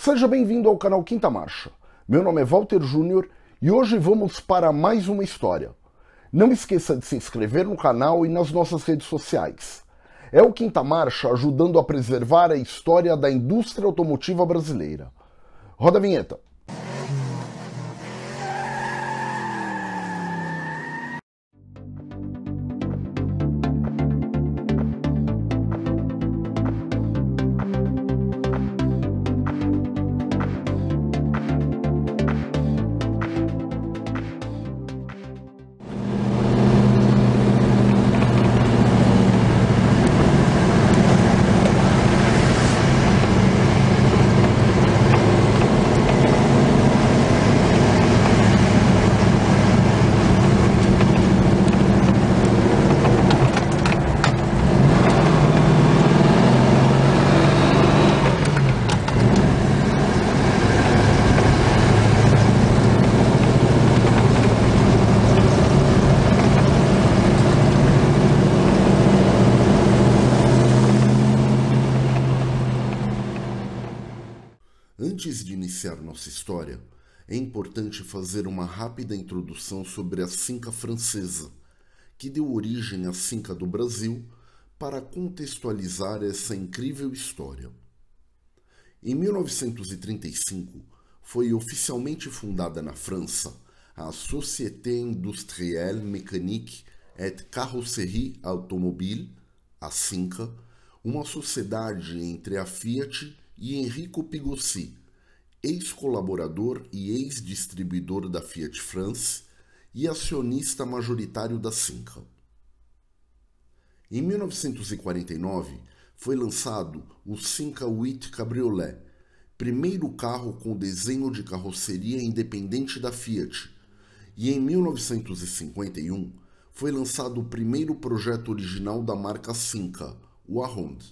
Seja bem-vindo ao canal Quinta Marcha. Meu nome é Walter Júnior e hoje vamos para mais uma história. Não esqueça de se inscrever no canal e nas nossas redes sociais. É o Quinta Marcha ajudando a preservar a história da indústria automotiva brasileira. Roda a vinheta. é importante fazer uma rápida introdução sobre a Cinca francesa, que deu origem à Cinca do Brasil, para contextualizar essa incrível história. Em 1935, foi oficialmente fundada na França a Société Industrielle Mécanique et Carrosserie Automobile, a Cinca, uma sociedade entre a Fiat e Enrico Pigossi, ex-colaborador e ex-distribuidor da Fiat France e acionista majoritário da Simca. Em 1949, foi lançado o Simca Wheat Cabriolet, primeiro carro com desenho de carroceria independente da Fiat, e em 1951 foi lançado o primeiro projeto original da marca Simca, o Arond.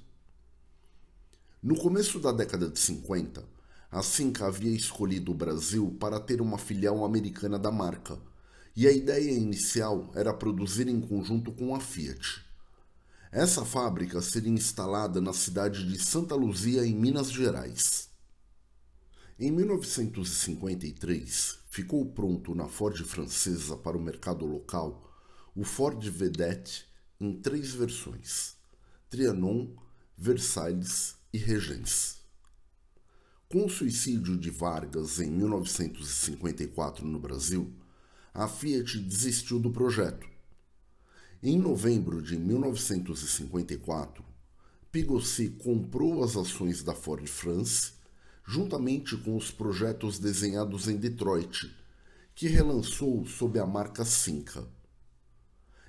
No começo da década de 50, Assim que havia escolhido o Brasil para ter uma filial americana da marca, e a ideia inicial era produzir em conjunto com a Fiat. Essa fábrica seria instalada na cidade de Santa Luzia, em Minas Gerais. Em 1953, ficou pronto na Ford francesa para o mercado local o Ford Vedette em três versões: Trianon, Versailles e Regence. Com o suicídio de Vargas em 1954 no Brasil, a Fiat desistiu do projeto. Em novembro de 1954, Pigossi comprou as ações da Ford France, juntamente com os projetos desenhados em Detroit, que relançou sob a marca Cinca.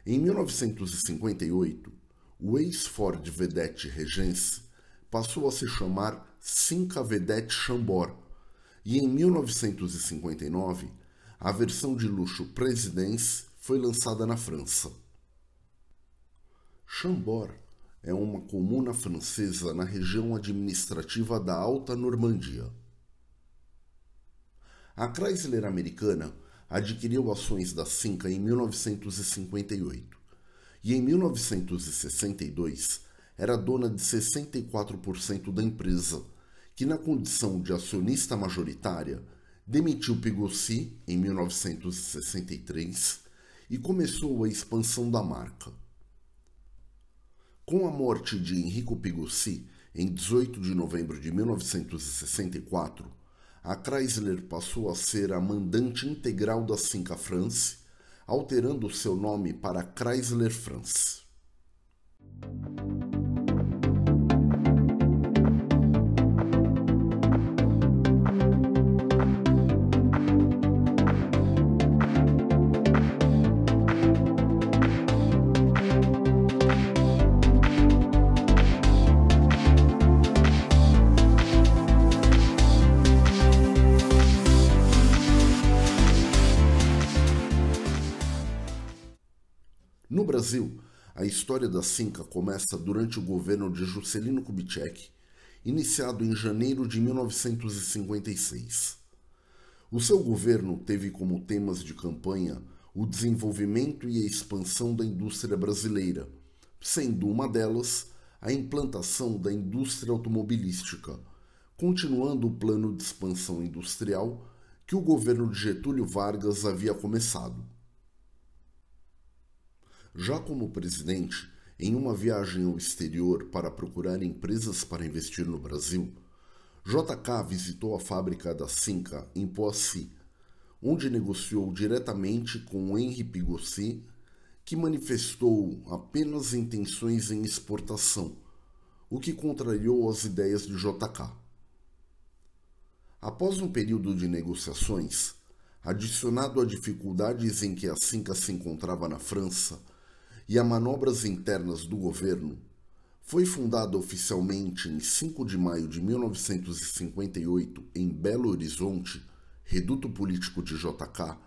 Em 1958, o ex-Ford Vedette Regence passou a se chamar Cinca Vedette Chambord, e em 1959 a versão de luxo Presidence foi lançada na França. Chambord é uma comuna francesa na região administrativa da Alta Normandia. A Chrysler americana adquiriu ações da Cinca em 1958 e em 1962 era dona de 64% da empresa, que, na condição de acionista majoritária, demitiu Pigossi em 1963 e começou a expansão da marca. Com a morte de Enrico Pigossi em 18 de novembro de 1964, a Chrysler passou a ser a mandante integral da Cinca France, alterando seu nome para Chrysler France. Brasil, a história da Cinca começa durante o governo de Juscelino Kubitschek, iniciado em janeiro de 1956. O seu governo teve como temas de campanha o desenvolvimento e a expansão da indústria brasileira, sendo uma delas a implantação da indústria automobilística, continuando o plano de expansão industrial que o governo de Getúlio Vargas havia começado. Já como presidente, em uma viagem ao exterior para procurar empresas para investir no Brasil, JK visitou a fábrica da Cinca em Poissy, onde negociou diretamente com Henri Pigossi, que manifestou apenas intenções em exportação, o que contrariou as ideias de JK. Após um período de negociações, adicionado a dificuldades em que a Cinca se encontrava na França, e a manobras internas do governo, foi fundada oficialmente em 5 de maio de 1958 em Belo Horizonte, reduto político de JK,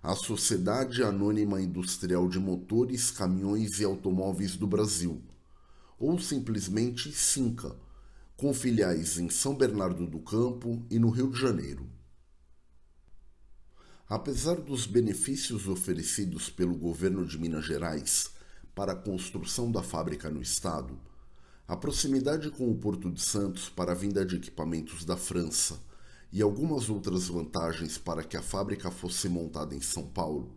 a Sociedade Anônima Industrial de Motores, Caminhões e Automóveis do Brasil, ou simplesmente SINCA, com filiais em São Bernardo do Campo e no Rio de Janeiro. Apesar dos benefícios oferecidos pelo governo de Minas Gerais, para a construção da fábrica no estado, a proximidade com o Porto de Santos para a vinda de equipamentos da França e algumas outras vantagens para que a fábrica fosse montada em São Paulo,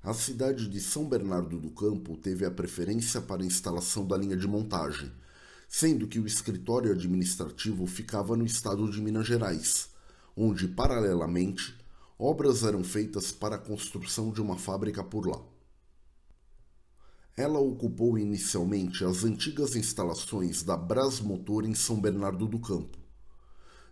a cidade de São Bernardo do Campo teve a preferência para a instalação da linha de montagem, sendo que o escritório administrativo ficava no estado de Minas Gerais, onde, paralelamente, obras eram feitas para a construção de uma fábrica por lá. Ela ocupou inicialmente as antigas instalações da Brás Motor em São Bernardo do Campo.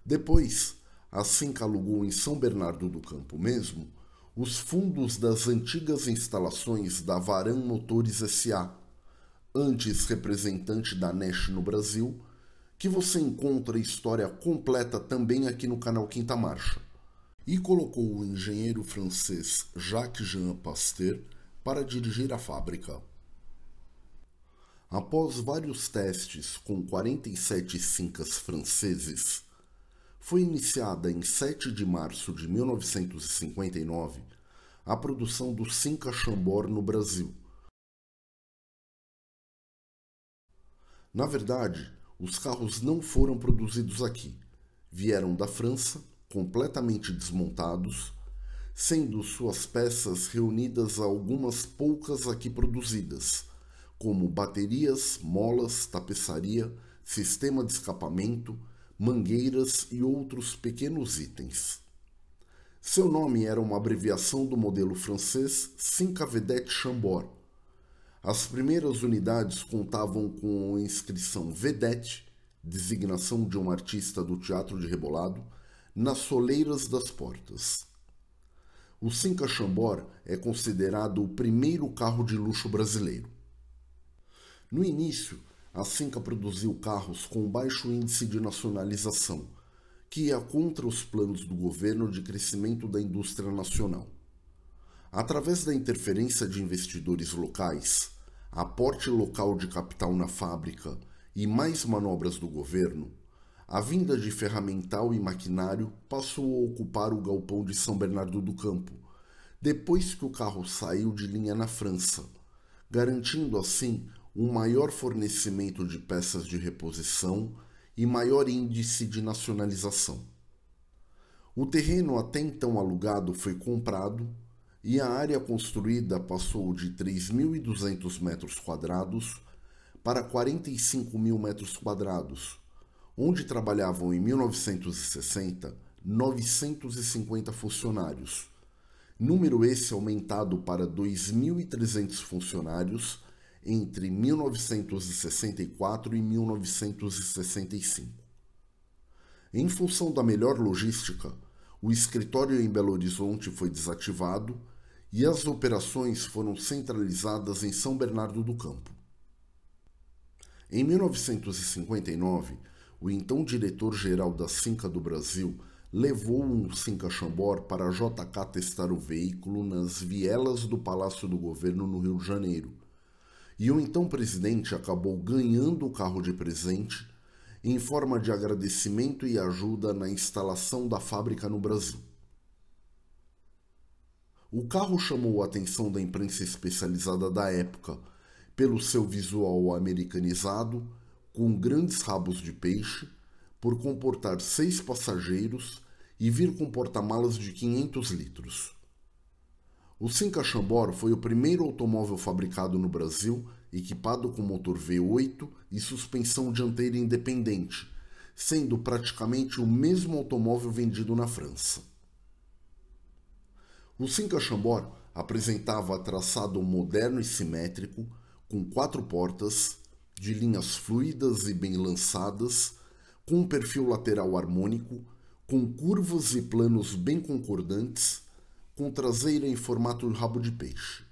Depois, assim que alugou em São Bernardo do Campo mesmo, os fundos das antigas instalações da Varan Motores S.A., antes representante da NESH no Brasil, que você encontra a história completa também aqui no canal Quinta Marcha, e colocou o engenheiro francês Jacques-Jean Pasteur para dirigir a fábrica após vários testes com 47 cincas franceses, foi iniciada em 7 de março de 1959 a produção do Cinca Chambord no Brasil. Na verdade, os carros não foram produzidos aqui. Vieram da França, completamente desmontados, sendo suas peças reunidas a algumas poucas aqui produzidas como baterias, molas, tapeçaria, sistema de escapamento, mangueiras e outros pequenos itens. Seu nome era uma abreviação do modelo francês 5 Vedette Chambord. As primeiras unidades contavam com a inscrição Vedette, designação de um artista do teatro de rebolado, nas soleiras das portas. O Cinca Chambord é considerado o primeiro carro de luxo brasileiro. No início, a Cinca produziu carros com baixo índice de nacionalização, que ia contra os planos do governo de crescimento da indústria nacional. Através da interferência de investidores locais, aporte local de capital na fábrica e mais manobras do governo, a vinda de ferramental e maquinário passou a ocupar o galpão de São Bernardo do Campo, depois que o carro saiu de linha na França, garantindo assim um maior fornecimento de peças de reposição e maior índice de nacionalização. O terreno até então alugado foi comprado e a área construída passou de 3.200 metros quadrados para 45 mil metros quadrados, onde trabalhavam em 1960 950 funcionários, número esse aumentado para 2.300 funcionários entre 1964 e 1965. Em função da melhor logística, o escritório em Belo Horizonte foi desativado e as operações foram centralizadas em São Bernardo do Campo. Em 1959, o então diretor-geral da Cinca do Brasil levou um Cinca Chambor para a JK testar o veículo nas vielas do Palácio do Governo no Rio de Janeiro e o então presidente acabou ganhando o carro de presente em forma de agradecimento e ajuda na instalação da fábrica no Brasil. O carro chamou a atenção da imprensa especializada da época pelo seu visual americanizado, com grandes rabos de peixe, por comportar seis passageiros e vir com porta-malas de 500 litros. O Simca Chamboro foi o primeiro automóvel fabricado no Brasil equipado com motor V8 e suspensão dianteira independente, sendo praticamente o mesmo automóvel vendido na França. O Simca Chambord apresentava traçado moderno e simétrico, com quatro portas, de linhas fluidas e bem lançadas, com um perfil lateral harmônico, com curvas e planos bem concordantes com traseira em formato rabo de peixe.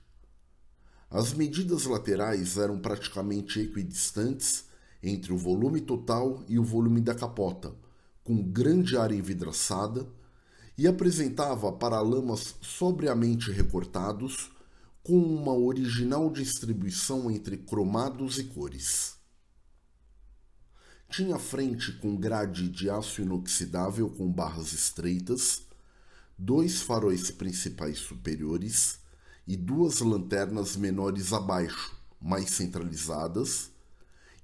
As medidas laterais eram praticamente equidistantes entre o volume total e o volume da capota, com grande área envidraçada, e apresentava paralamas sobriamente recortados, com uma original distribuição entre cromados e cores. Tinha frente com grade de aço inoxidável com barras estreitas, dois faróis principais superiores e duas lanternas menores abaixo, mais centralizadas,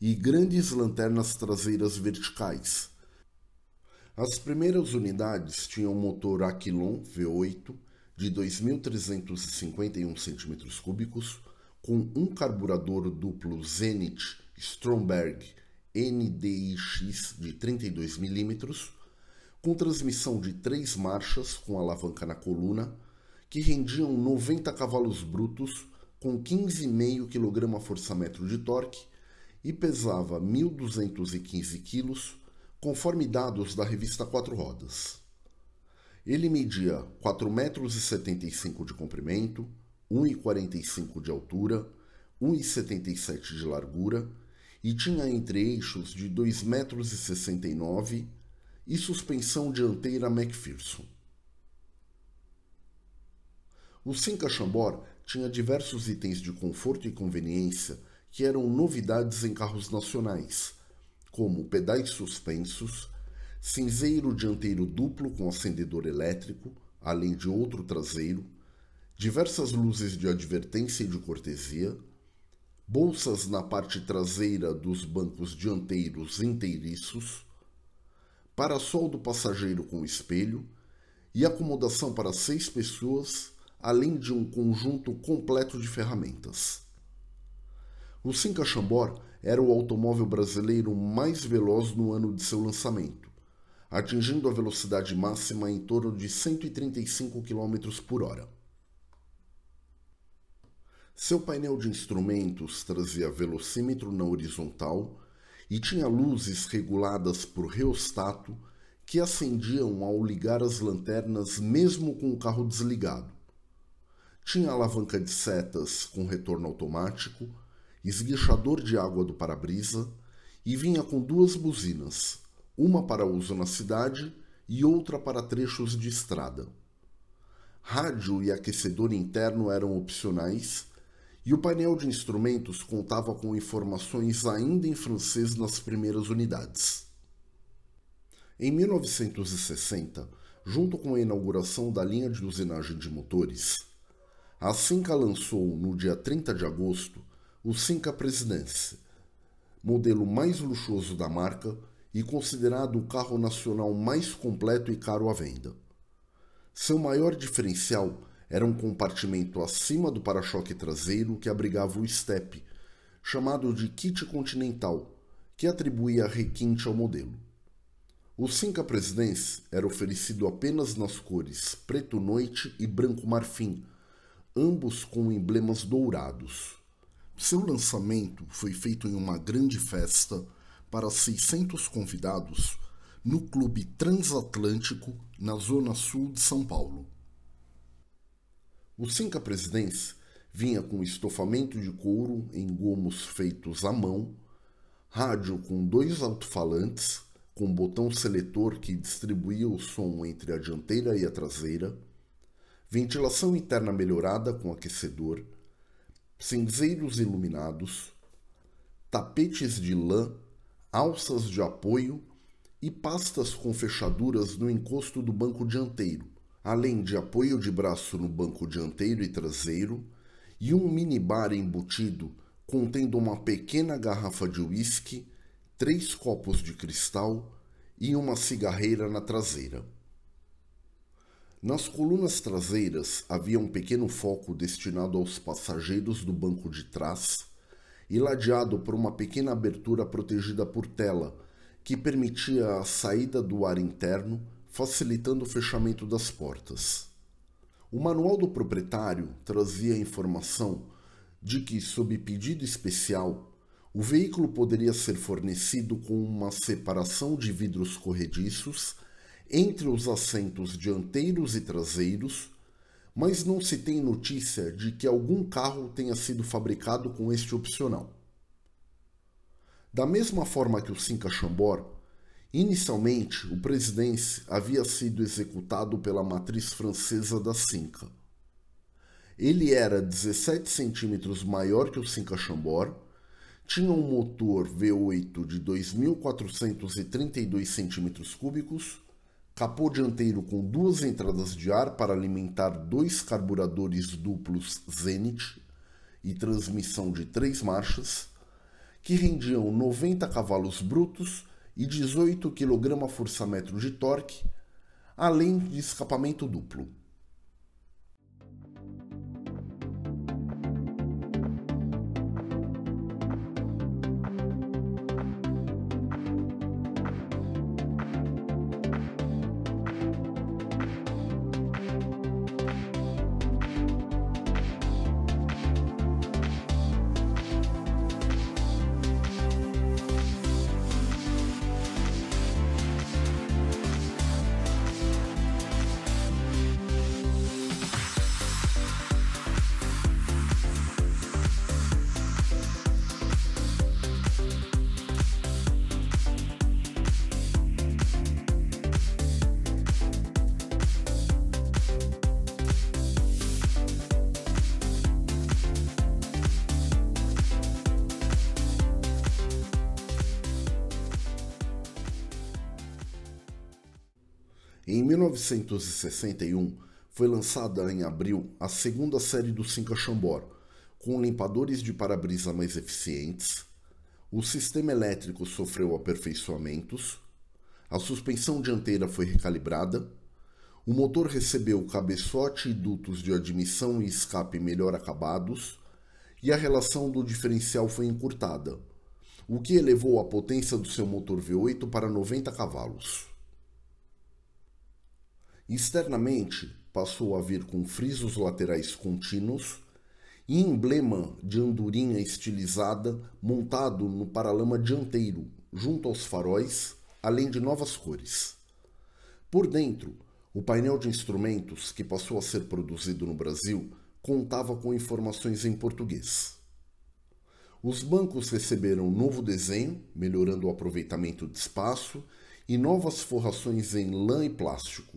e grandes lanternas traseiras verticais. As primeiras unidades tinham motor Aquilon V8 de 2.351 cm3 com um carburador duplo Zenith Stromberg NDIX de 32 mm com transmissão de três marchas com alavanca na coluna, que rendiam 90 cavalos brutos com 15,5 kgfm de torque e pesava 1.215 kg, conforme dados da revista Quatro Rodas. Ele media 4,75 metros de comprimento, 1,45 de altura, 1,77 de largura e tinha entre eixos de 2,69 metros e suspensão dianteira McPherson. O Simca Chambord tinha diversos itens de conforto e conveniência que eram novidades em carros nacionais, como pedais suspensos, cinzeiro dianteiro duplo com acendedor elétrico, além de outro traseiro, diversas luzes de advertência e de cortesia, bolsas na parte traseira dos bancos dianteiros inteiriços, parasol do passageiro com espelho e acomodação para seis pessoas, além de um conjunto completo de ferramentas. O Cinca Chambor era o automóvel brasileiro mais veloz no ano de seu lançamento, atingindo a velocidade máxima em torno de 135 km por hora. Seu painel de instrumentos trazia velocímetro na horizontal e tinha luzes reguladas por reostato que acendiam ao ligar as lanternas mesmo com o carro desligado. Tinha alavanca de setas com retorno automático, esguichador de água do para-brisa e vinha com duas buzinas, uma para uso na cidade e outra para trechos de estrada. Rádio e aquecedor interno eram opcionais e o painel de instrumentos contava com informações ainda em francês nas primeiras unidades. Em 1960, junto com a inauguração da linha de usinagem de motores, a Cinca lançou, no dia 30 de agosto, o Cinca Presidence, modelo mais luxuoso da marca e considerado o carro nacional mais completo e caro à venda. Seu maior diferencial era um compartimento acima do para-choque traseiro que abrigava o estepe, chamado de kit continental, que atribuía requinte ao modelo. O Cinca Presidência era oferecido apenas nas cores preto noite e branco marfim, ambos com emblemas dourados. Seu lançamento foi feito em uma grande festa para 600 convidados no Clube Transatlântico, na zona sul de São Paulo. O Cinca Presidentes vinha com estofamento de couro em gomos feitos à mão, rádio com dois alto-falantes, com botão seletor que distribuía o som entre a dianteira e a traseira, ventilação interna melhorada com aquecedor, cinzeiros iluminados, tapetes de lã, alças de apoio e pastas com fechaduras no encosto do banco dianteiro além de apoio de braço no banco dianteiro e traseiro, e um minibar embutido contendo uma pequena garrafa de uísque, três copos de cristal e uma cigarreira na traseira. Nas colunas traseiras havia um pequeno foco destinado aos passageiros do banco de trás e ladeado por uma pequena abertura protegida por tela que permitia a saída do ar interno facilitando o fechamento das portas. O manual do proprietário trazia a informação de que, sob pedido especial, o veículo poderia ser fornecido com uma separação de vidros corrediços entre os assentos dianteiros e traseiros, mas não se tem notícia de que algum carro tenha sido fabricado com este opcional. Da mesma forma que o Cinca Chambord, Inicialmente, o presidente havia sido executado pela matriz francesa da Cinca. Ele era 17 centímetros maior que o Cinca Chambor, tinha um motor V8 de 2.432 centímetros cúbicos, capô dianteiro com duas entradas de ar para alimentar dois carburadores duplos Zenit e transmissão de três marchas, que rendiam 90 cavalos brutos e 18 kgfm força-metro de torque, além de escapamento duplo. 1961 foi lançada em abril a segunda série do Cinca Chambor, com limpadores de para-brisa mais eficientes, o sistema elétrico sofreu aperfeiçoamentos, a suspensão dianteira foi recalibrada, o motor recebeu cabeçote e dutos de admissão e escape melhor acabados, e a relação do diferencial foi encurtada, o que elevou a potência do seu motor V8 para 90 cavalos. Externamente, passou a vir com frisos laterais contínuos e emblema de andorinha estilizada montado no paralama dianteiro, junto aos faróis, além de novas cores. Por dentro, o painel de instrumentos que passou a ser produzido no Brasil contava com informações em português. Os bancos receberam um novo desenho, melhorando o aproveitamento de espaço, e novas forrações em lã e plástico,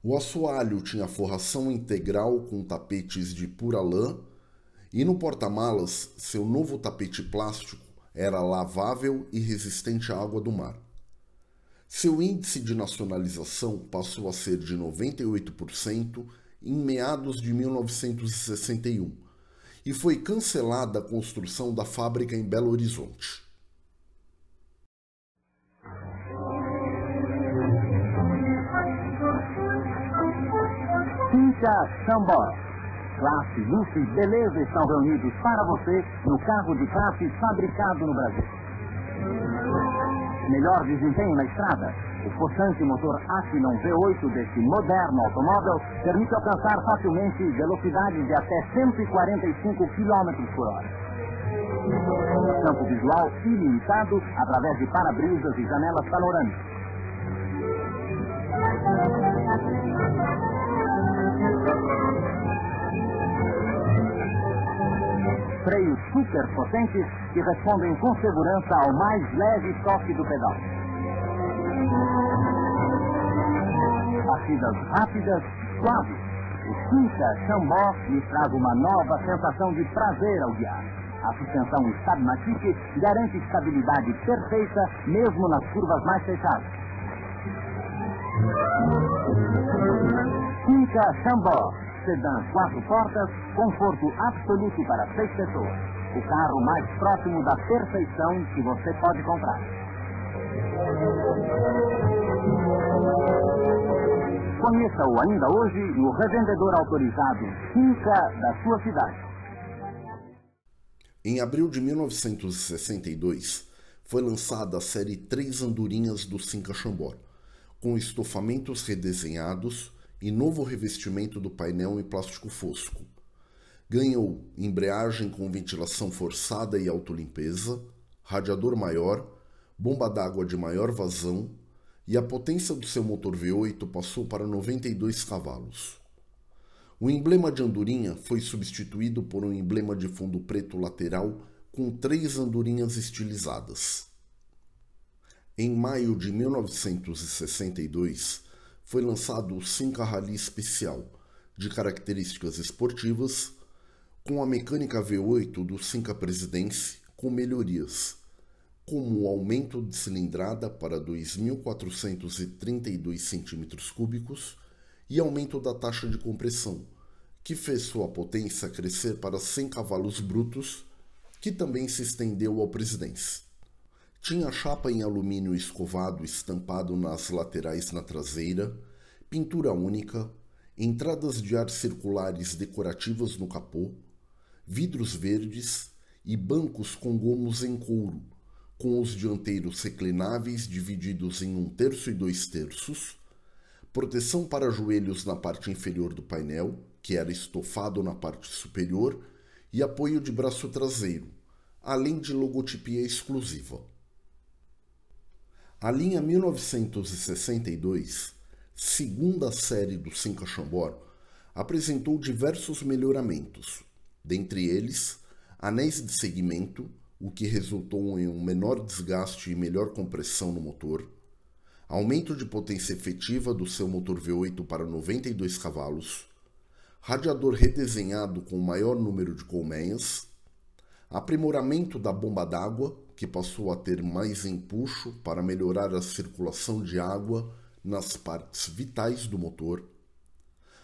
o assoalho tinha forração integral com tapetes de pura lã, e no porta-malas, seu novo tapete plástico era lavável e resistente à água do mar. Seu índice de nacionalização passou a ser de 98% em meados de 1961 e foi cancelada a construção da fábrica em Belo Horizonte. Xuxa Chambó. Classe, luxo e beleza estão reunidos para você no carro de classe fabricado no Brasil. Melhor desempenho na estrada. O possante motor Aquinon V8 deste moderno automóvel permite alcançar facilmente velocidades de até 145 km por hora. Campo visual ilimitado através de para-brisas e janelas panorâmicas. freios superpotentes que respondem com segurança ao mais leve toque do pedal. Partidas rápidas, suaves. O Cinca Chambó lhe traz uma nova sensação de prazer ao guiar. A suspensão Stabmatic garante estabilidade perfeita mesmo nas curvas mais fechadas. Cinca Chambó, sedã quatro portas, conforto absoluto para seis pessoas. O carro mais próximo da perfeição que você pode comprar. Conheça-o ainda hoje no revendedor autorizado Cinca da sua cidade. Em abril de 1962, foi lançada a série Três Andorinhas do Cinca Chambor, com estofamentos redesenhados e novo revestimento do painel em plástico fosco. Ganhou embreagem com ventilação forçada e autolimpeza, radiador maior, bomba d'água de maior vazão e a potência do seu motor V8 passou para 92 cavalos. O emblema de andorinha foi substituído por um emblema de fundo preto lateral com três andorinhas estilizadas. Em maio de 1962, foi lançado o Simca Rally Especial, de características esportivas, com a mecânica V8 do Simca Presidente, com melhorias, como o aumento de cilindrada para 2.432 cm3 e aumento da taxa de compressão, que fez sua potência crescer para 100 cavalos brutos, que também se estendeu ao Presidente. Tinha chapa em alumínio escovado estampado nas laterais na traseira, pintura única, entradas de ar circulares decorativas no capô, vidros verdes e bancos com gomos em couro, com os dianteiros reclináveis divididos em um terço e dois terços, proteção para joelhos na parte inferior do painel, que era estofado na parte superior, e apoio de braço traseiro, além de logotipia exclusiva. A linha 1962, segunda série do Cinca Chambor, apresentou diversos melhoramentos, dentre eles anéis de segmento, o que resultou em um menor desgaste e melhor compressão no motor, aumento de potência efetiva do seu motor V8 para 92 cavalos, radiador redesenhado com maior número de colmeias, aprimoramento da bomba d'água que passou a ter mais empuxo para melhorar a circulação de água nas partes vitais do motor.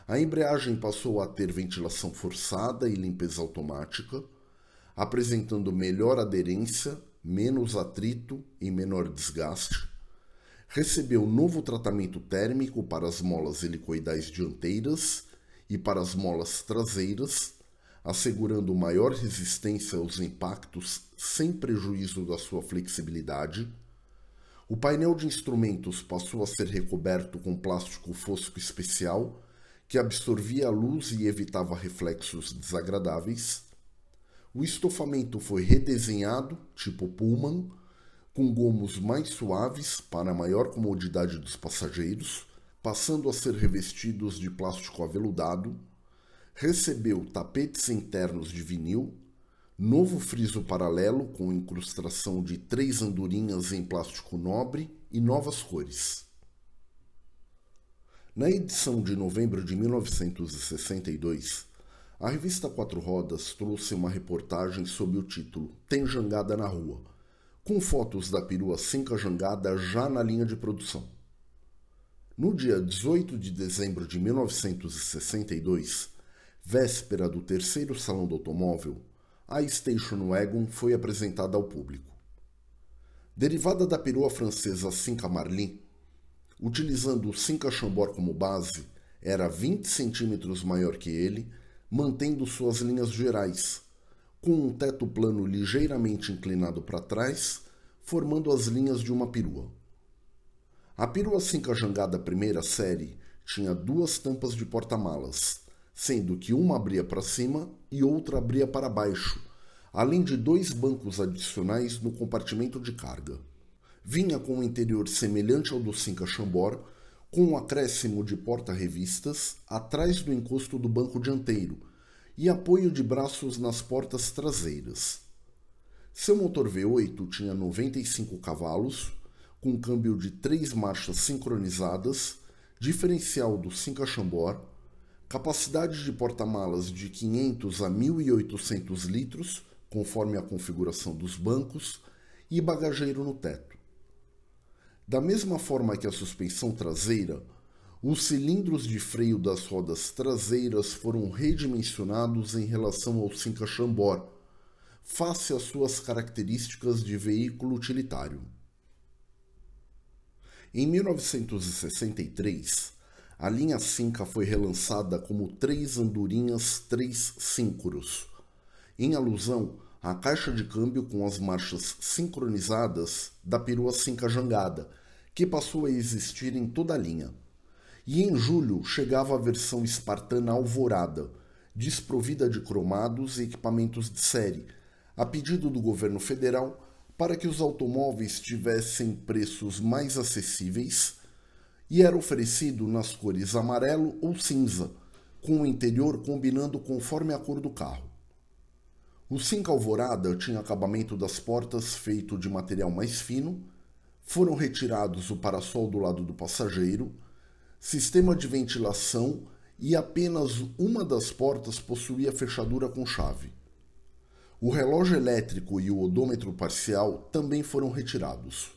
A embreagem passou a ter ventilação forçada e limpeza automática, apresentando melhor aderência, menos atrito e menor desgaste. Recebeu novo tratamento térmico para as molas helicoidais dianteiras e para as molas traseiras, assegurando maior resistência aos impactos sem prejuízo da sua flexibilidade. O painel de instrumentos passou a ser recoberto com plástico fosco especial que absorvia a luz e evitava reflexos desagradáveis. O estofamento foi redesenhado, tipo Pullman, com gomos mais suaves para maior comodidade dos passageiros, passando a ser revestidos de plástico aveludado. Recebeu tapetes internos de vinil novo friso paralelo com incrustação de três andorinhas em plástico nobre e novas cores. Na edição de novembro de 1962, a revista Quatro Rodas trouxe uma reportagem sob o título Tem Jangada na Rua, com fotos da perua Cinca Jangada já na linha de produção. No dia 18 de dezembro de 1962, véspera do terceiro Salão do Automóvel, a Station Wagon foi apresentada ao público. Derivada da perua francesa Cinca Marlin, utilizando o Cinca Chambord como base, era 20 centímetros maior que ele, mantendo suas linhas gerais, com um teto plano ligeiramente inclinado para trás, formando as linhas de uma perua. A perua Cinca Jangada primeira série tinha duas tampas de porta-malas, sendo que uma abria para cima e outra abria para baixo, além de dois bancos adicionais no compartimento de carga. Vinha com um interior semelhante ao do Cinca Chambor, com um acréscimo de porta-revistas atrás do encosto do banco dianteiro e apoio de braços nas portas traseiras. Seu motor V8 tinha 95 cavalos, com câmbio de três marchas sincronizadas, diferencial do Cinca Chambord Capacidade de porta-malas de 500 a 1.800 litros, conforme a configuração dos bancos, e bagageiro no teto. Da mesma forma que a suspensão traseira, os cilindros de freio das rodas traseiras foram redimensionados em relação ao Cinca Chambor, face às suas características de veículo utilitário. Em 1963, a linha Cinca foi relançada como Três Andorinhas, Três Cíncoros, em alusão à caixa de câmbio com as marchas sincronizadas da perua Cinca Jangada, que passou a existir em toda a linha. E em julho chegava a versão espartana Alvorada, desprovida de cromados e equipamentos de série, a pedido do governo federal para que os automóveis tivessem preços mais acessíveis e era oferecido nas cores amarelo ou cinza, com o interior combinando conforme a cor do carro. O cinca Alvorada tinha acabamento das portas feito de material mais fino, foram retirados o parasol do lado do passageiro, sistema de ventilação e apenas uma das portas possuía fechadura com chave. O relógio elétrico e o odômetro parcial também foram retirados.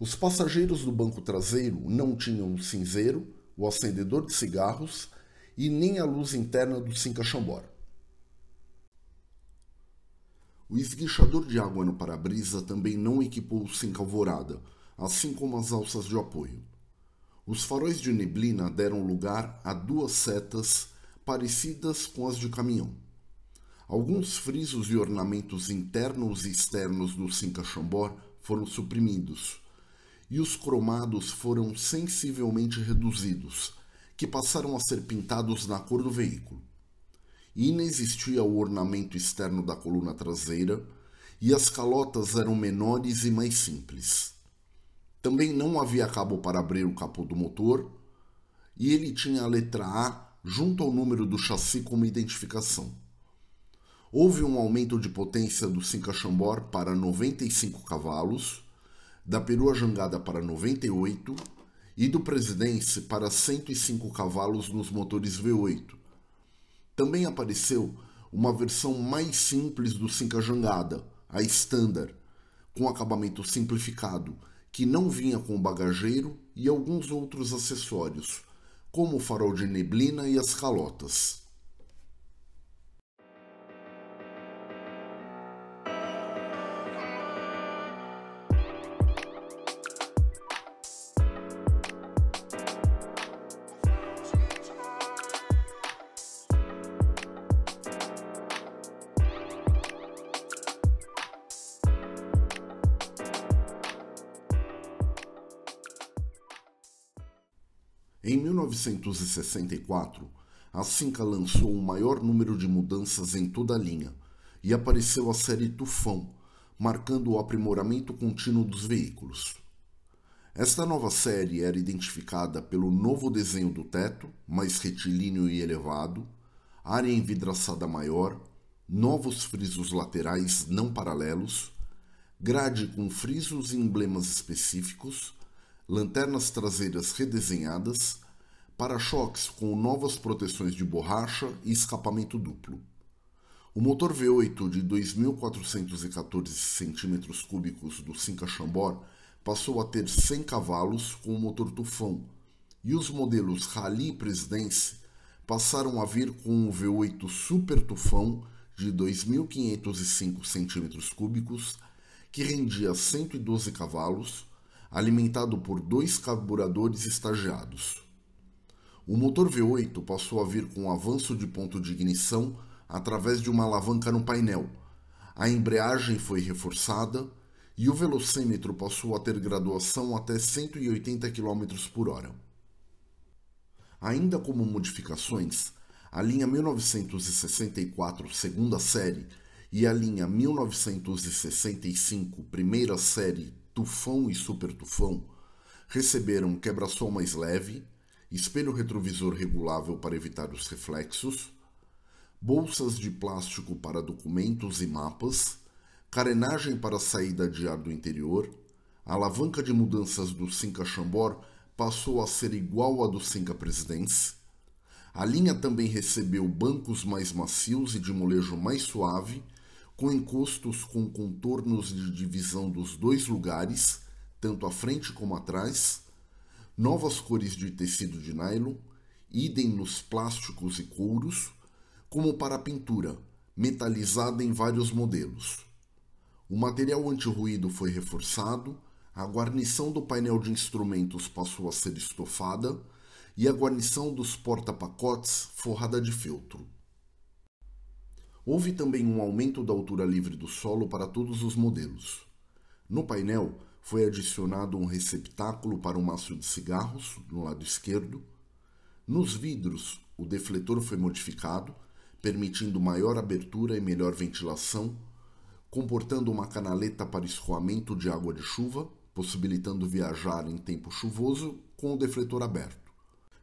Os passageiros do banco traseiro não tinham o cinzeiro, o acendedor de cigarros e nem a luz interna do Cincaxambor. O esguichador de água no para-brisa também não equipou o Cinca Alvorada, assim como as alças de apoio. Os faróis de neblina deram lugar a duas setas parecidas com as de caminhão. Alguns frisos e ornamentos internos e externos do Cincaxambor foram suprimidos, e os cromados foram sensivelmente reduzidos, que passaram a ser pintados na cor do veículo. Inexistia o ornamento externo da coluna traseira e as calotas eram menores e mais simples. Também não havia cabo para abrir o capô do motor e ele tinha a letra A junto ao número do chassi como identificação. Houve um aumento de potência do Cinca Chambor para 95 cavalos da perua jangada para 98 e do Presidente para 105 cavalos nos motores V8. Também apareceu uma versão mais simples do Cinca Jangada, a Standard, com acabamento simplificado, que não vinha com o bagageiro e alguns outros acessórios, como o farol de neblina e as calotas. 1964, a Cinca lançou o maior número de mudanças em toda a linha e apareceu a série Tufão, marcando o aprimoramento contínuo dos veículos. Esta nova série era identificada pelo novo desenho do teto, mais retilíneo e elevado, área envidraçada maior, novos frisos laterais não paralelos, grade com frisos e emblemas específicos, lanternas traseiras redesenhadas para-choques com novas proteções de borracha e escapamento duplo. O motor V8 de 2.414 cm cúbicos do Cinca Chambord passou a ter 100 cavalos com o motor Tufão, e os modelos Rally Presidente passaram a vir com o V8 Super Tufão de 2.505 cm cúbicos que rendia 112 cavalos, alimentado por dois carburadores estagiados. O motor V8 passou a vir com avanço de ponto de ignição através de uma alavanca no painel. A embreagem foi reforçada e o velocímetro passou a ter graduação até 180 km por hora. Ainda como modificações, a linha 1964 segunda série e a linha 1965 primeira série Tufão e Super Tufão receberam quebra-sol mais leve, espelho retrovisor regulável para evitar os reflexos, bolsas de plástico para documentos e mapas, carenagem para saída de ar do interior, a alavanca de mudanças do Cinca Chambord passou a ser igual à do Cinca Presidentes, a linha também recebeu bancos mais macios e de molejo mais suave, com encostos com contornos de divisão dos dois lugares, tanto à frente como atrás, novas cores de tecido de nylon, idem nos plásticos e couros, como para a pintura, metalizada em vários modelos. O material antirruído foi reforçado, a guarnição do painel de instrumentos passou a ser estofada e a guarnição dos porta-pacotes forrada de feltro. Houve também um aumento da altura livre do solo para todos os modelos. No painel, foi adicionado um receptáculo para um maço de cigarros no lado esquerdo. Nos vidros, o defletor foi modificado, permitindo maior abertura e melhor ventilação, comportando uma canaleta para escoamento de água de chuva, possibilitando viajar em tempo chuvoso com o defletor aberto.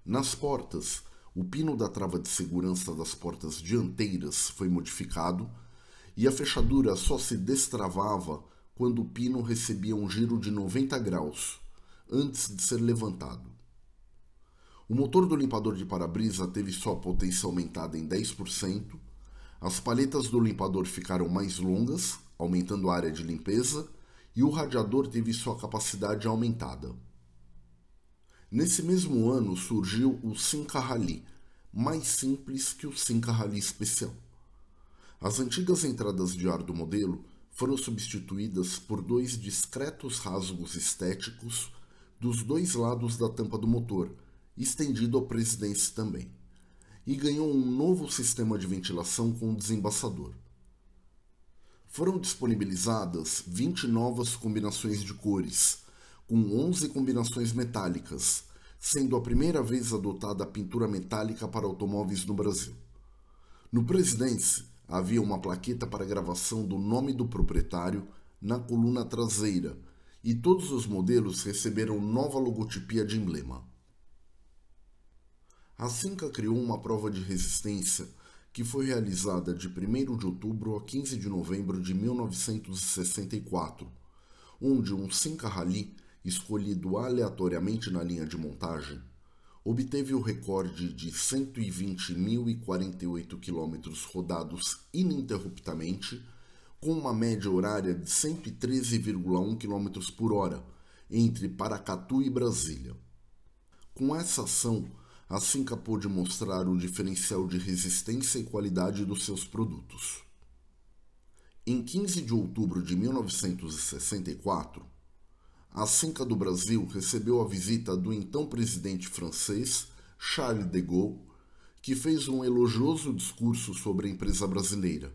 Nas portas, o pino da trava de segurança das portas dianteiras foi modificado e a fechadura só se destravava quando o pino recebia um giro de 90 graus antes de ser levantado. O motor do limpador de para-brisa teve sua potência aumentada em 10%, as paletas do limpador ficaram mais longas, aumentando a área de limpeza, e o radiador teve sua capacidade aumentada. Nesse mesmo ano surgiu o Simca Rally, mais simples que o Simca Rally especial. As antigas entradas de ar do modelo foram substituídas por dois discretos rasgos estéticos dos dois lados da tampa do motor, estendido ao presidente também, e ganhou um novo sistema de ventilação com desembaçador. Foram disponibilizadas 20 novas combinações de cores, com 11 combinações metálicas, sendo a primeira vez adotada a pintura metálica para automóveis no Brasil. No Presidente, Havia uma plaqueta para gravação do nome do proprietário na coluna traseira e todos os modelos receberam nova logotipia de emblema. A Cinca criou uma prova de resistência que foi realizada de 1 de outubro a 15 de novembro de 1964, onde um Cinca Rally, escolhido aleatoriamente na linha de montagem, obteve o recorde de 120.048 km rodados ininterruptamente, com uma média horária de 113,1 km por hora entre Paracatu e Brasília. Com essa ação, a Cinca pôde mostrar o diferencial de resistência e qualidade dos seus produtos. Em 15 de outubro de 1964, a Cinca do Brasil recebeu a visita do então presidente francês, Charles de Gaulle, que fez um elogioso discurso sobre a empresa brasileira.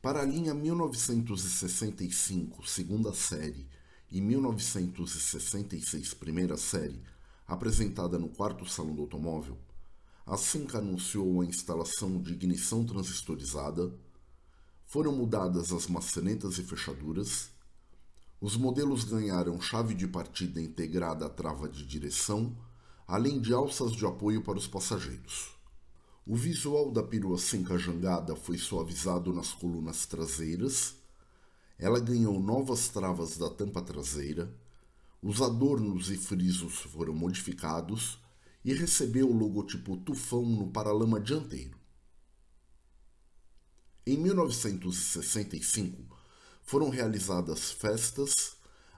Para a linha 1965, segunda série, e 1966, primeira série, apresentada no quarto salão do automóvel, a Cinca anunciou a instalação de ignição transistorizada, foram mudadas as maçanetas e fechaduras, os modelos ganharam chave de partida integrada à trava de direção, além de alças de apoio para os passageiros. O visual da perua sem cajangada foi suavizado nas colunas traseiras, ela ganhou novas travas da tampa traseira, os adornos e frisos foram modificados e recebeu o logotipo Tufão no paralama dianteiro. Em 1965, foram realizadas festas,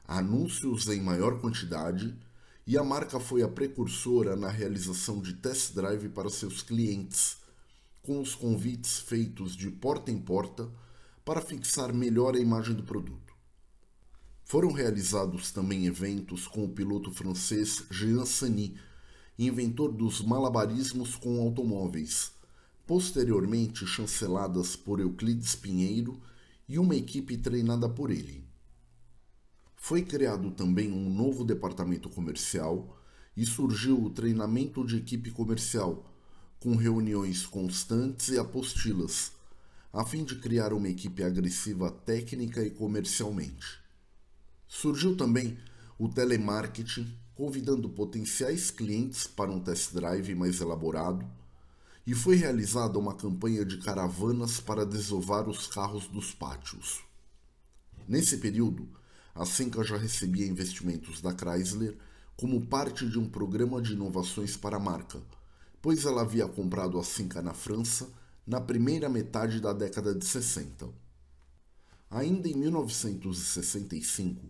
anúncios em maior quantidade e a marca foi a precursora na realização de test drive para seus clientes, com os convites feitos de porta em porta para fixar melhor a imagem do produto. Foram realizados também eventos com o piloto francês Jean Sani, inventor dos malabarismos com automóveis, posteriormente chanceladas por Euclides Pinheiro e uma equipe treinada por ele. Foi criado também um novo departamento comercial e surgiu o treinamento de equipe comercial, com reuniões constantes e apostilas, a fim de criar uma equipe agressiva técnica e comercialmente. Surgiu também o telemarketing, convidando potenciais clientes para um test drive mais elaborado e foi realizada uma campanha de caravanas para desovar os carros dos pátios. Nesse período, a Senca já recebia investimentos da Chrysler como parte de um programa de inovações para a marca, pois ela havia comprado a Senca na França na primeira metade da década de 60. Ainda em 1965,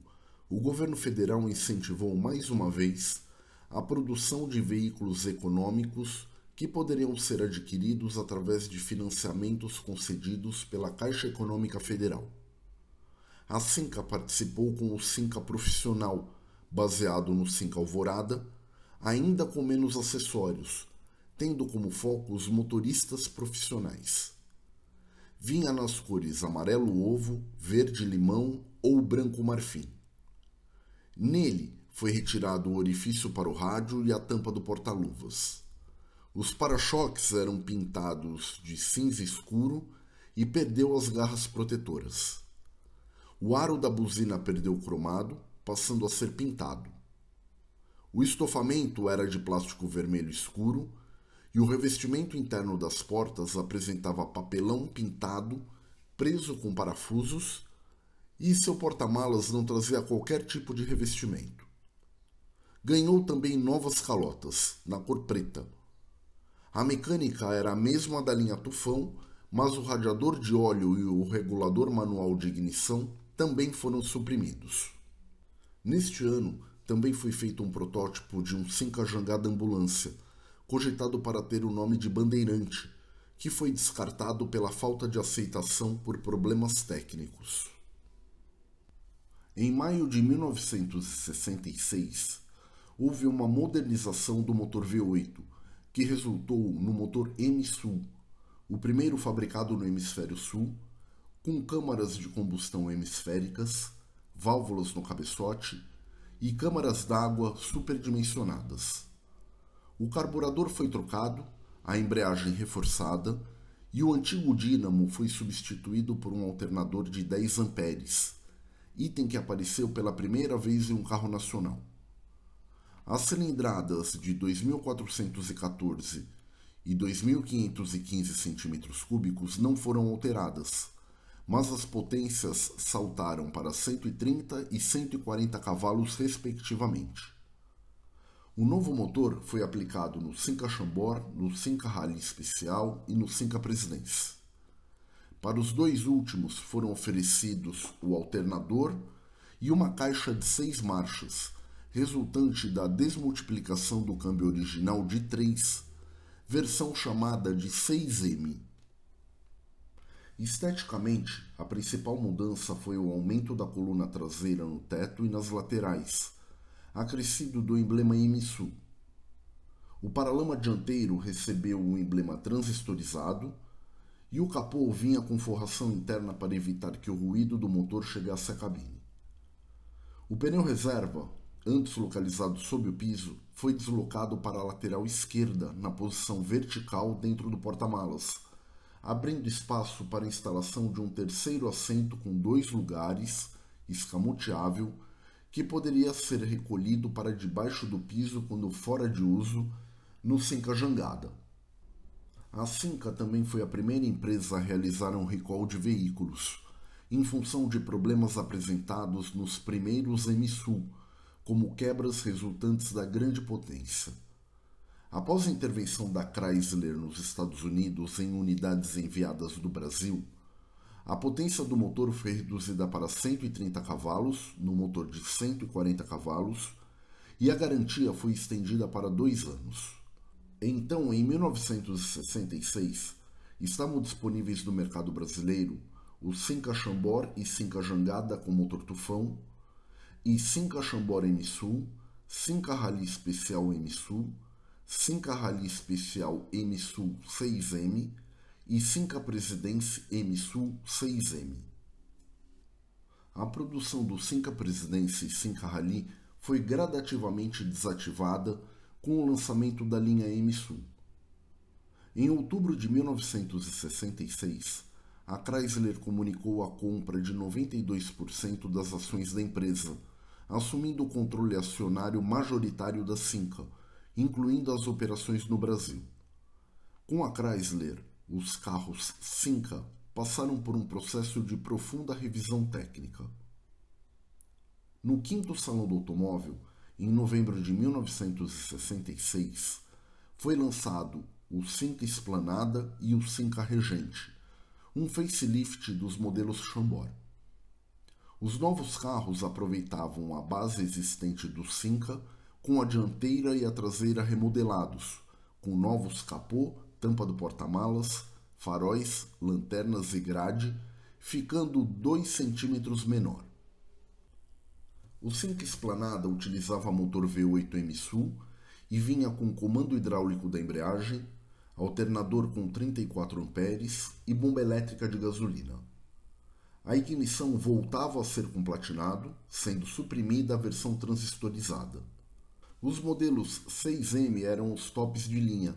o governo federal incentivou mais uma vez a produção de veículos econômicos que poderiam ser adquiridos através de financiamentos concedidos pela Caixa Econômica Federal. A Sinca participou com o Sinca Profissional, baseado no Sinca Alvorada, ainda com menos acessórios, tendo como foco os motoristas profissionais. Vinha nas cores amarelo ovo, verde limão ou branco marfim. Nele foi retirado o orifício para o rádio e a tampa do porta-luvas. Os para-choques eram pintados de cinza escuro e perdeu as garras protetoras. O aro da buzina perdeu o cromado, passando a ser pintado. O estofamento era de plástico vermelho escuro e o revestimento interno das portas apresentava papelão pintado preso com parafusos e seu porta-malas não trazia qualquer tipo de revestimento. Ganhou também novas calotas, na cor preta, a mecânica era a mesma da linha Tufão, mas o radiador de óleo e o regulador manual de ignição também foram suprimidos. Neste ano, também foi feito um protótipo de um Cinca-Jangada ambulância, cogitado para ter o nome de Bandeirante, que foi descartado pela falta de aceitação por problemas técnicos. Em maio de 1966, houve uma modernização do motor V8, que resultou no motor M-Sul, o primeiro fabricado no hemisfério sul, com câmaras de combustão hemisféricas, válvulas no cabeçote e câmaras d'água superdimensionadas. O carburador foi trocado, a embreagem reforçada e o antigo dínamo foi substituído por um alternador de 10 amperes, item que apareceu pela primeira vez em um carro nacional. As cilindradas de 2.414 e 2.515 cm3 não foram alteradas, mas as potências saltaram para 130 e 140 cavalos, respectivamente. O novo motor foi aplicado no Cinca Chambor, no Cinca Rally Especial e no Cinca Presidência. Para os dois últimos foram oferecidos o alternador e uma caixa de seis marchas resultante da desmultiplicação do câmbio original de 3, versão chamada de 6M. Esteticamente, a principal mudança foi o aumento da coluna traseira no teto e nas laterais, acrescido do emblema MSU. O paralama dianteiro recebeu um emblema transistorizado e o capô vinha com forração interna para evitar que o ruído do motor chegasse à cabine. O pneu reserva, antes localizado sob o piso, foi deslocado para a lateral esquerda, na posição vertical dentro do porta-malas, abrindo espaço para a instalação de um terceiro assento com dois lugares, escamoteável, que poderia ser recolhido para debaixo do piso quando fora de uso, no Sinca Jangada. A Sinca também foi a primeira empresa a realizar um recall de veículos, em função de problemas apresentados nos primeiros MSU, como quebras resultantes da grande potência. Após a intervenção da Chrysler nos Estados Unidos em unidades enviadas do Brasil, a potência do motor foi reduzida para 130 cavalos no motor de 140 cavalos e a garantia foi estendida para dois anos. Então, em 1966, estavam disponíveis no mercado brasileiro o Cinca Chambor e Cinca Jangada com motor tufão e Cinca Chambora M Sul, Rally Especial M Sul, Rally Especial M Sul 6M e Cinca Presidência M Sul 6M. A produção do Cinca Presidência e Cinca Rally foi gradativamente desativada com o lançamento da linha M Sul. Em outubro de 1966, a Chrysler comunicou a compra de 92% das ações da empresa assumindo o controle acionário majoritário da Cinca, incluindo as operações no Brasil. Com a Chrysler, os carros Cinca passaram por um processo de profunda revisão técnica. No quinto Salão do Automóvel, em novembro de 1966, foi lançado o Cinca Esplanada e o Cinca Regente, um facelift dos modelos Chambord. Os novos carros aproveitavam a base existente do Cinca com a dianteira e a traseira remodelados, com novos capô, tampa do porta-malas, faróis, lanternas e grade, ficando 2 centímetros menor. O Cinca Esplanada utilizava motor V8 MSU e vinha com comando hidráulico da embreagem, alternador com 34 amperes e bomba elétrica de gasolina a ignição voltava a ser com platinado, sendo suprimida a versão transistorizada. Os modelos 6M eram os tops de linha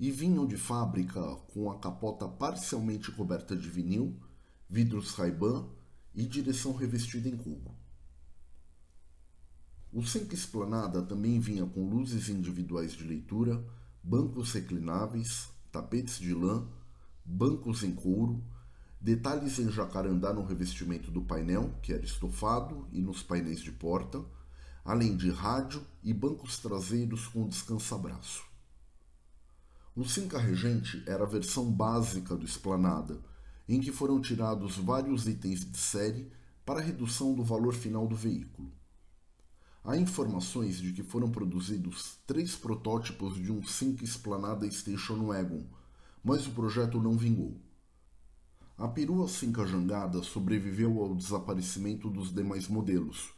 e vinham de fábrica com a capota parcialmente coberta de vinil, vidros Ray-Ban e direção revestida em cubo. O centro Esplanada também vinha com luzes individuais de leitura, bancos reclináveis, tapetes de lã, bancos em couro, Detalhes em jacarandá no revestimento do painel, que era estofado, e nos painéis de porta, além de rádio e bancos traseiros com descansabraço. O Cinca Regente era a versão básica do Esplanada, em que foram tirados vários itens de série para redução do valor final do veículo. Há informações de que foram produzidos três protótipos de um Cinca Esplanada Station Wagon, mas o projeto não vingou. A perua Jangada sobreviveu ao desaparecimento dos demais modelos,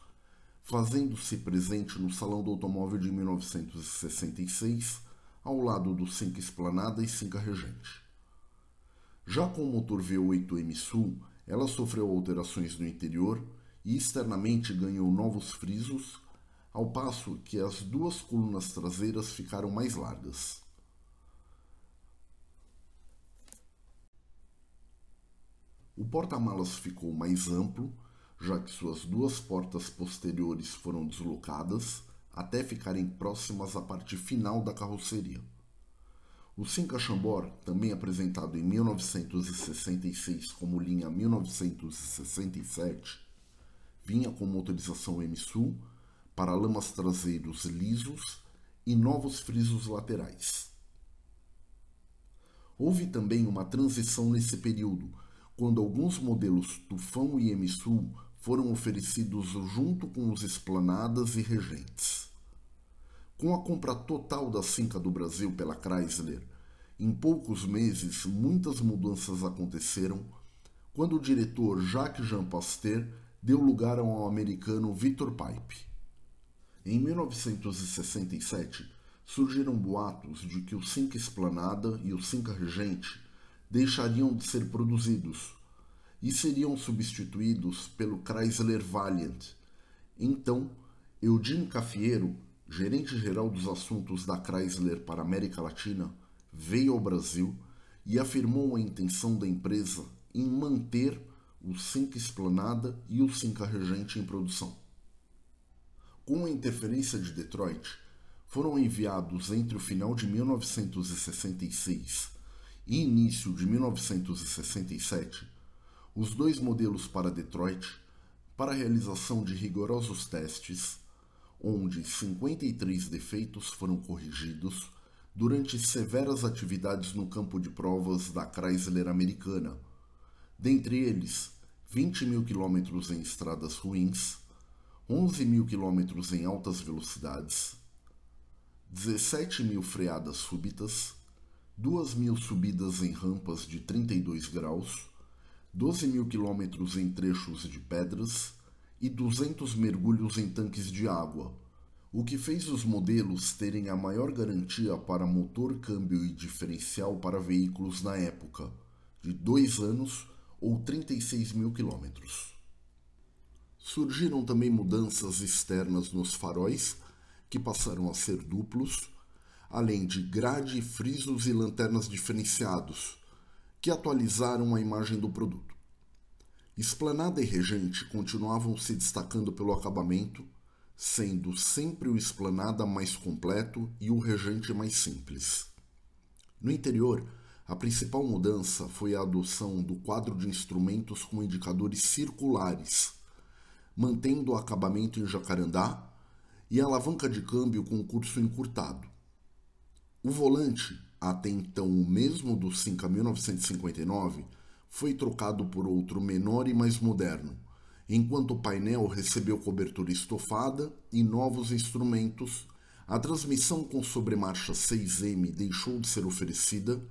fazendo-se presente no Salão do Automóvel de 1966, ao lado do Cinca Esplanada e Cinca Regente. Já com o motor V8M Sul, ela sofreu alterações no interior e externamente ganhou novos frisos, ao passo que as duas colunas traseiras ficaram mais largas. O porta-malas ficou mais amplo, já que suas duas portas posteriores foram deslocadas até ficarem próximas à parte final da carroceria. O Cinca Chambord, também apresentado em 1966 como linha 1967, vinha com motorização MSU, lamas traseiros lisos e novos frisos laterais. Houve também uma transição nesse período quando alguns modelos Tufão e Emissul foram oferecidos junto com os Esplanadas e Regentes. Com a compra total da Cinca do Brasil pela Chrysler, em poucos meses muitas mudanças aconteceram quando o diretor Jacques Jean Pasteur deu lugar ao americano Victor Pipe. Em 1967, surgiram boatos de que o Cinca Esplanada e o Cinca Regente deixariam de ser produzidos e seriam substituídos pelo Chrysler Valiant. Então, Eudine Cafiero, gerente geral dos assuntos da Chrysler para a América Latina, veio ao Brasil e afirmou a intenção da empresa em manter o Cinca Esplanada e o Cinca Regente em produção. Com a interferência de Detroit, foram enviados entre o final de 1966 e início de 1967, os dois modelos para Detroit para a realização de rigorosos testes, onde 53 defeitos foram corrigidos durante severas atividades no campo de provas da Chrysler americana, dentre eles 20 mil quilômetros em estradas ruins, 11 mil quilômetros em altas velocidades, 17 mil freadas súbitas 2 mil subidas em rampas de 32 graus, 12 mil quilômetros em trechos de pedras e 200 mergulhos em tanques de água, o que fez os modelos terem a maior garantia para motor, câmbio e diferencial para veículos na época, de 2 anos ou 36 mil quilômetros. Surgiram também mudanças externas nos faróis, que passaram a ser duplos, além de grade, frisos e lanternas diferenciados, que atualizaram a imagem do produto. Esplanada e Regente continuavam se destacando pelo acabamento, sendo sempre o Esplanada mais completo e o Regente mais simples. No interior, a principal mudança foi a adoção do quadro de instrumentos com indicadores circulares, mantendo o acabamento em jacarandá e a alavanca de câmbio com curso encurtado. O volante, até então o mesmo do 5 1959, foi trocado por outro menor e mais moderno, enquanto o painel recebeu cobertura estofada e novos instrumentos. A transmissão com sobremarcha 6M deixou de ser oferecida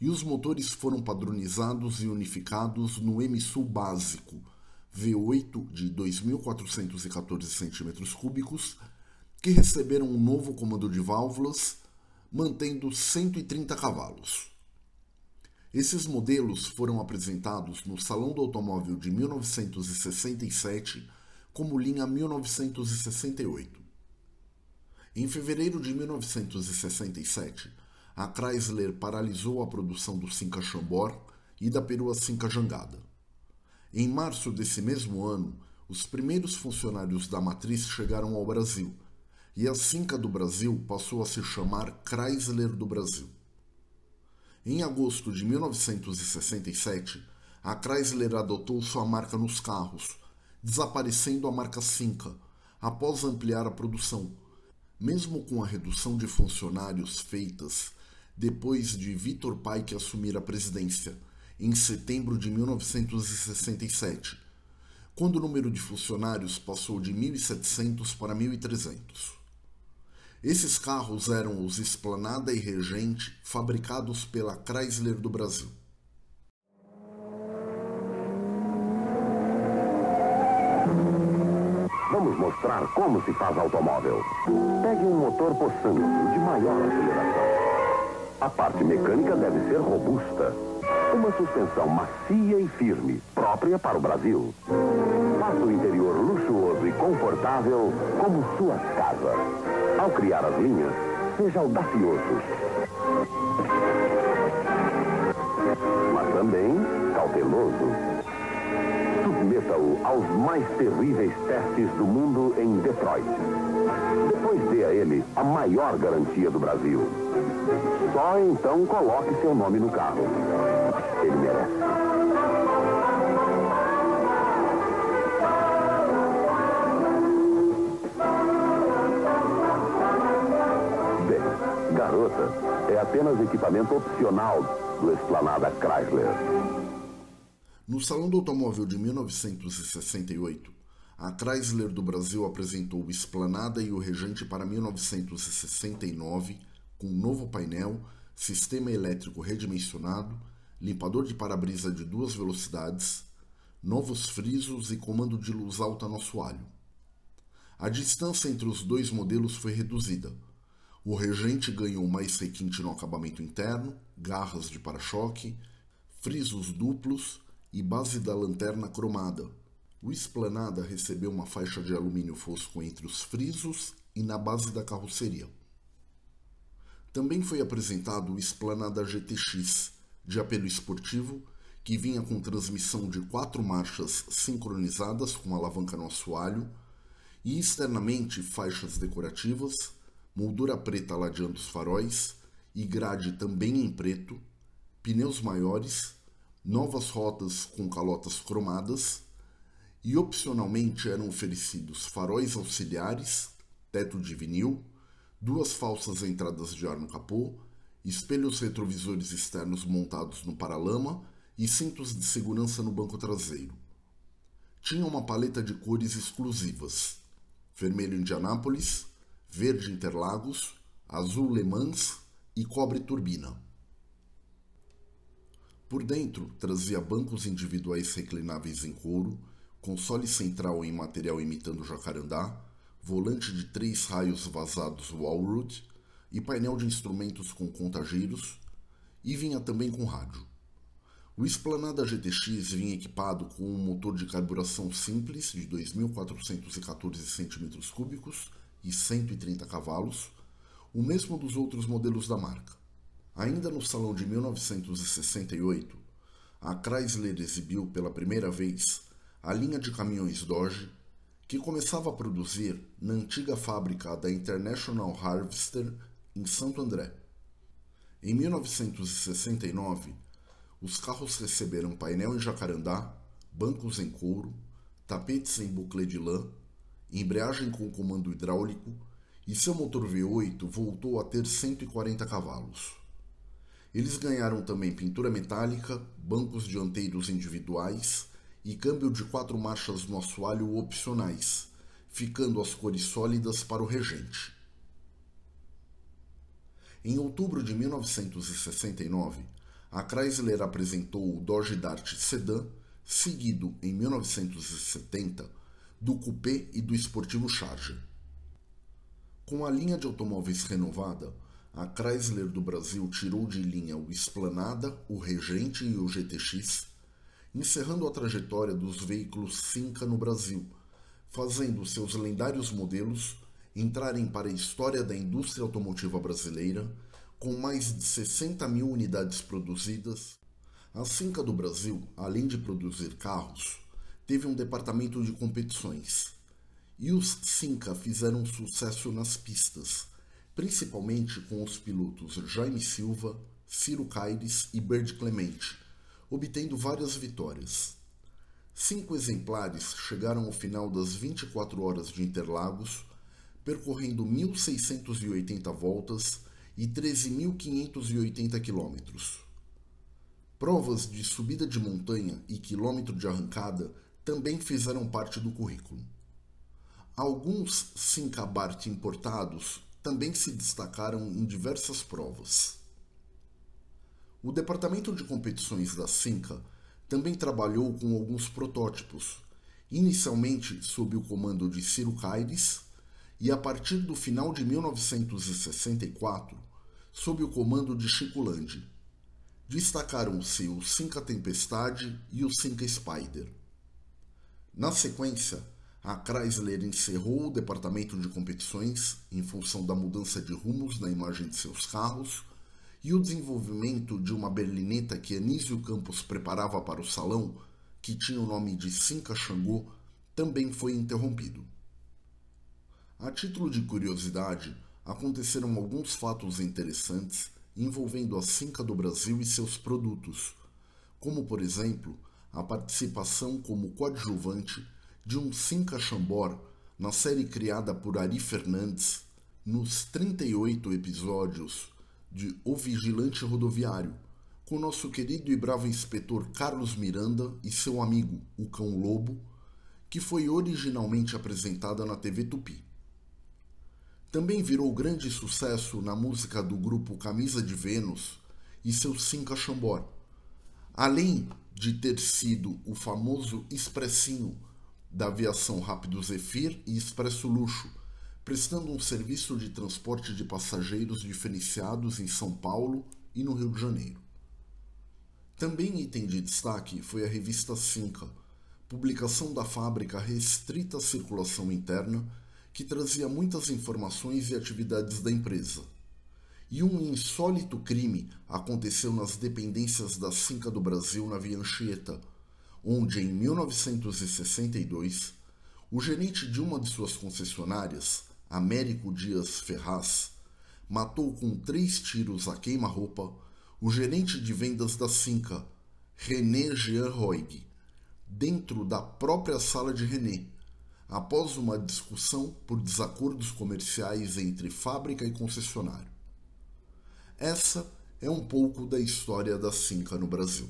e os motores foram padronizados e unificados no MSU básico, V8 de 2.414 cm3, que receberam um novo comando de válvulas mantendo 130 cavalos. Esses modelos foram apresentados no Salão do Automóvel de 1967 como linha 1968. Em fevereiro de 1967, a Chrysler paralisou a produção do Cinca Chambord e da perua Cinca Jangada. Em março desse mesmo ano, os primeiros funcionários da matriz chegaram ao Brasil e a Cinca do Brasil passou a se chamar Chrysler do Brasil. Em agosto de 1967, a Chrysler adotou sua marca nos carros, desaparecendo a marca Cinca, após ampliar a produção, mesmo com a redução de funcionários feitas depois de Vitor Pike assumir a presidência, em setembro de 1967, quando o número de funcionários passou de 1.700 para 1.300. Esses carros eram os Esplanada e Regente, fabricados pela Chrysler do Brasil. Vamos mostrar como se faz automóvel. Pegue um motor possante de maior aceleração. A parte mecânica deve ser robusta. Uma suspensão macia e firme, própria para o Brasil. Faça o interior luxuoso e confortável como sua casa. Ao criar as linhas, seja audacioso. Mas também cauteloso. Submeta-o aos mais terríveis testes do mundo em Detroit. Depois dê a ele a maior garantia do Brasil. Só então coloque seu nome no carro. Ele merece. apenas equipamento opcional do Esplanada Chrysler. No Salão do Automóvel de 1968, a Chrysler do Brasil apresentou o Esplanada e o Regente para 1969, com um novo painel, sistema elétrico redimensionado, limpador de para-brisa de duas velocidades, novos frisos e comando de luz alta no assoalho. A distância entre os dois modelos foi reduzida, o regente ganhou mais sequinte no acabamento interno, garras de para-choque, frisos duplos e base da lanterna cromada. O Esplanada recebeu uma faixa de alumínio fosco entre os frisos e na base da carroceria. Também foi apresentado o Esplanada GTX, de apelo esportivo, que vinha com transmissão de quatro marchas sincronizadas com alavanca no assoalho e externamente faixas decorativas, moldura preta ladeando os faróis e grade também em preto, pneus maiores, novas rodas com calotas cromadas e opcionalmente eram oferecidos faróis auxiliares, teto de vinil, duas falsas entradas de ar no capô, espelhos retrovisores externos montados no paralama e cintos de segurança no banco traseiro. Tinha uma paleta de cores exclusivas: vermelho Indianápolis, verde Interlagos, azul Le Mans e cobre turbina. Por dentro, trazia bancos individuais reclináveis em couro, console central em material imitando jacarandá, volante de três raios vazados Walrus e painel de instrumentos com contageiros e vinha também com rádio. O Esplanada GTX vinha equipado com um motor de carburação simples de 2.414 cm cúbicos e 130 cavalos, o mesmo dos outros modelos da marca. Ainda no salão de 1968, a Chrysler exibiu pela primeira vez a linha de caminhões Dodge, que começava a produzir na antiga fábrica da International Harvester em Santo André. Em 1969, os carros receberam painel em jacarandá, bancos em couro, tapetes em bucle de lã embreagem com comando hidráulico e seu motor V8 voltou a ter 140 cavalos. Eles ganharam também pintura metálica, bancos dianteiros individuais e câmbio de quatro marchas no assoalho opcionais, ficando as cores sólidas para o regente. Em outubro de 1969, a Chrysler apresentou o Dodge Dart Sedan, seguido em 1970 do Coupé e do Esportivo Charger. Com a linha de automóveis renovada, a Chrysler do Brasil tirou de linha o Esplanada, o Regente e o GTX, encerrando a trajetória dos veículos Cinca no Brasil, fazendo seus lendários modelos entrarem para a história da indústria automotiva brasileira, com mais de 60 mil unidades produzidas. A Cinca do Brasil, além de produzir carros, teve um departamento de competições. E os Cinca fizeram sucesso nas pistas, principalmente com os pilotos Jaime Silva, Ciro Caires e Bird Clemente, obtendo várias vitórias. Cinco exemplares chegaram ao final das 24 horas de Interlagos, percorrendo 1.680 voltas e 13.580 quilômetros. Provas de subida de montanha e quilômetro de arrancada também fizeram parte do currículo. Alguns Bart importados também se destacaram em diversas provas. O departamento de competições da Sinca também trabalhou com alguns protótipos, inicialmente sob o comando de Ciro Caires e a partir do final de 1964 sob o comando de Chico Landi. Destacaram-se o Sinca Tempestade e o Sinca Spider. Na sequência, a Chrysler encerrou o departamento de competições em função da mudança de rumos na imagem de seus carros e o desenvolvimento de uma berlineta que Anísio Campos preparava para o salão, que tinha o nome de Cinca Xangô, também foi interrompido. A título de curiosidade, aconteceram alguns fatos interessantes envolvendo a Cinca do Brasil e seus produtos, como por exemplo a participação como coadjuvante de um Simca Chambor na série criada por Ari Fernandes nos 38 episódios de O Vigilante Rodoviário, com nosso querido e bravo inspetor Carlos Miranda e seu amigo, o Cão Lobo, que foi originalmente apresentada na TV Tupi. Também virou grande sucesso na música do grupo Camisa de Vênus e seu Simca Chambor, além de ter sido o famoso expressinho da aviação Rápido Zephyr e Expresso Luxo, prestando um serviço de transporte de passageiros diferenciados em São Paulo e no Rio de Janeiro. Também item de destaque foi a revista Cinca, publicação da fábrica restrita à circulação interna, que trazia muitas informações e atividades da empresa e um insólito crime aconteceu nas dependências da Cinca do Brasil na Via Anchieta, onde, em 1962, o gerente de uma de suas concessionárias, Américo Dias Ferraz, matou com três tiros a queima-roupa o gerente de vendas da Cinca, René Jean Roig, dentro da própria sala de René, após uma discussão por desacordos comerciais entre fábrica e concessionário. Essa é um pouco da história da Cinca no Brasil.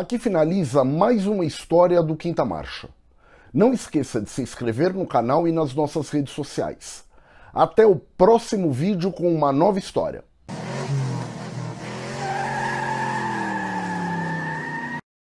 Aqui finaliza mais uma história do Quinta Marcha. Não esqueça de se inscrever no canal e nas nossas redes sociais. Até o próximo vídeo com uma nova história.